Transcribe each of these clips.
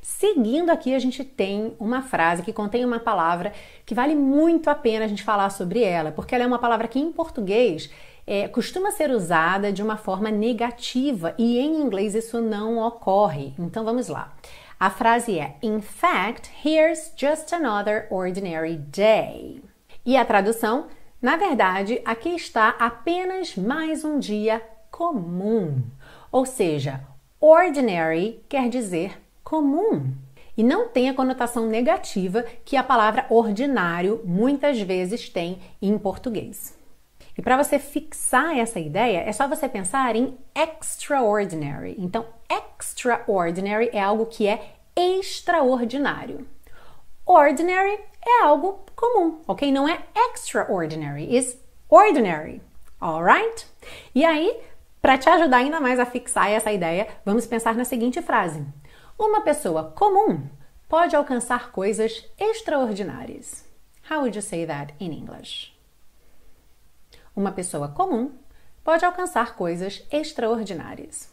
Seguindo aqui, a gente tem uma frase que contém uma palavra que vale muito a pena a gente falar sobre ela, porque ela é uma palavra que em português é, costuma ser usada de uma forma negativa e em inglês isso não ocorre. Então vamos lá. A frase é: In fact, here's just another ordinary day. E a tradução: Na verdade, aqui está apenas mais um dia comum. Ou seja, ordinary quer dizer comum. E não tem a conotação negativa que a palavra ordinário muitas vezes tem em português. E para você fixar essa ideia, é só você pensar em extraordinary. Então, extraordinary é algo que é extraordinário. Ordinary é algo comum, ok? Não é extraordinary, is ordinary, alright? E aí, para te ajudar ainda mais a fixar essa ideia, vamos pensar na seguinte frase: uma pessoa comum pode alcançar coisas extraordinárias. How would you say that in English? Uma pessoa comum pode alcançar coisas extraordinárias.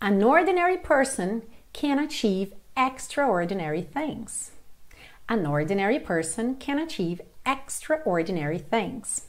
An ordinary person can achieve extraordinary things. An ordinary person can achieve extraordinary things.